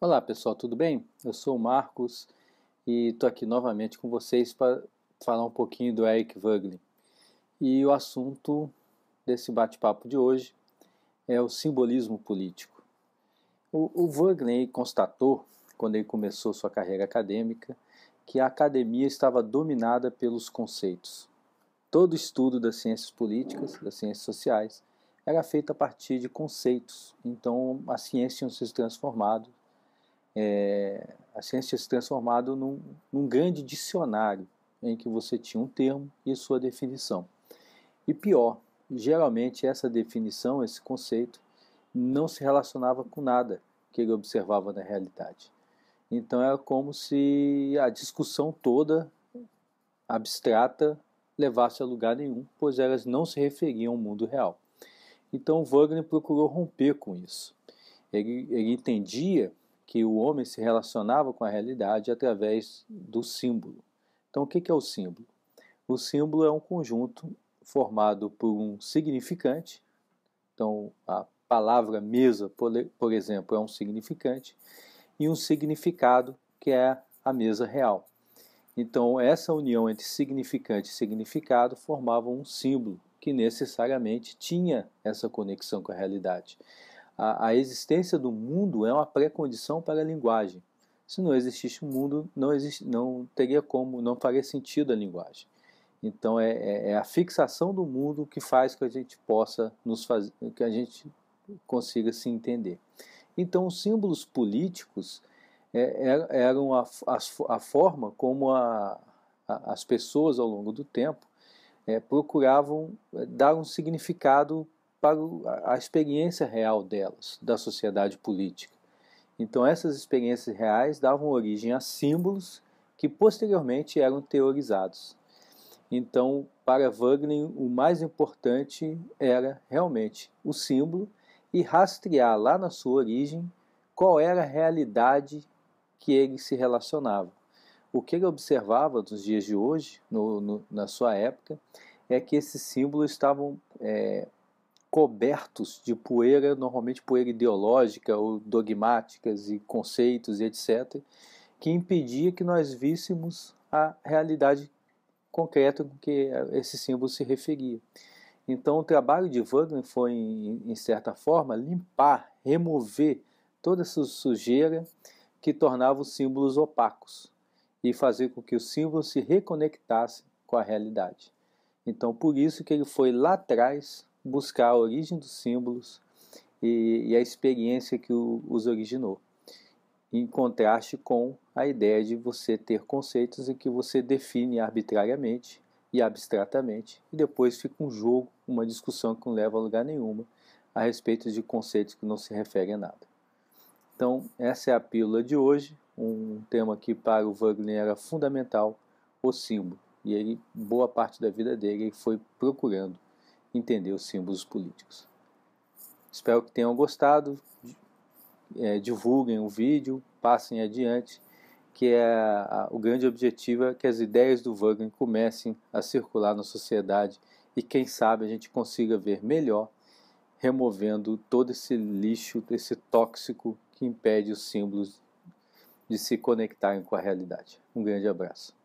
Olá pessoal, tudo bem? Eu sou o Marcos e estou aqui novamente com vocês para falar um pouquinho do Eric Wagner. E o assunto desse bate-papo de hoje é o simbolismo político. O, o Wagner constatou, quando ele começou sua carreira acadêmica, que a academia estava dominada pelos conceitos. Todo estudo das ciências políticas, das ciências sociais, era feito a partir de conceitos. Então, a ciência tinha se transformado é, a ciência tinha se transformado num, num grande dicionário em que você tinha um termo e sua definição. E pior, geralmente essa definição, esse conceito, não se relacionava com nada que ele observava na realidade. Então era como se a discussão toda abstrata levasse a lugar nenhum, pois elas não se referiam ao mundo real. Então Wagner procurou romper com isso. Ele, ele entendia que o homem se relacionava com a realidade através do símbolo. Então, o que é o símbolo? O símbolo é um conjunto formado por um significante. Então, a palavra mesa, por exemplo, é um significante, e um significado, que é a mesa real. Então, essa união entre significante e significado formava um símbolo que necessariamente tinha essa conexão com a realidade. A, a existência do mundo é uma pré-condição para a linguagem. Se não existisse o um mundo, não, existe, não teria como, não faria sentido a linguagem. Então é, é, é, a fixação do mundo que faz que a gente possa nos fazer, que a gente consiga se entender. Então os símbolos políticos é, é eram a, a, a, forma como a, as pessoas ao longo do tempo é, procuravam é, dar um significado para a experiência real delas, da sociedade política. Então, essas experiências reais davam origem a símbolos que posteriormente eram teorizados. Então, para Wagner, o mais importante era realmente o símbolo e rastrear lá na sua origem qual era a realidade que ele se relacionava. O que ele observava nos dias de hoje, no, no, na sua época, é que esses símbolos estavam é, cobertos de poeira, normalmente poeira ideológica ou dogmáticas e conceitos e etc., que impedia que nós víssemos a realidade concreta com que esse símbolo se referia. Então, o trabalho de Wagner foi, em, certa forma, limpar, remover toda essa sujeira que tornava os símbolos opacos e fazer com que o símbolo se reconectasse com a realidade. Então, por isso que ele foi lá atrás buscar a origem dos símbolos e, e a experiência que o, os originou, em contraste com a ideia de você ter conceitos em que você define arbitrariamente e abstratamente, e depois fica um jogo, uma discussão que não leva a lugar nenhuma a respeito de conceitos que não se referem a nada. Então, essa é a pílula de hoje, um tema que para o Wagner era fundamental, o símbolo. E ele, boa parte da vida dele, ele foi procurando entender os símbolos políticos. Espero que tenham gostado. É, divulguem o vídeo, passem adiante, que é a, o grande objetivo é que as ideias do Wagner comecem a circular na sociedade e quem sabe a gente consiga ver melhor removendo todo esse lixo, esse tóxico que impede os símbolos de se conectarem com a realidade. Um grande abraço.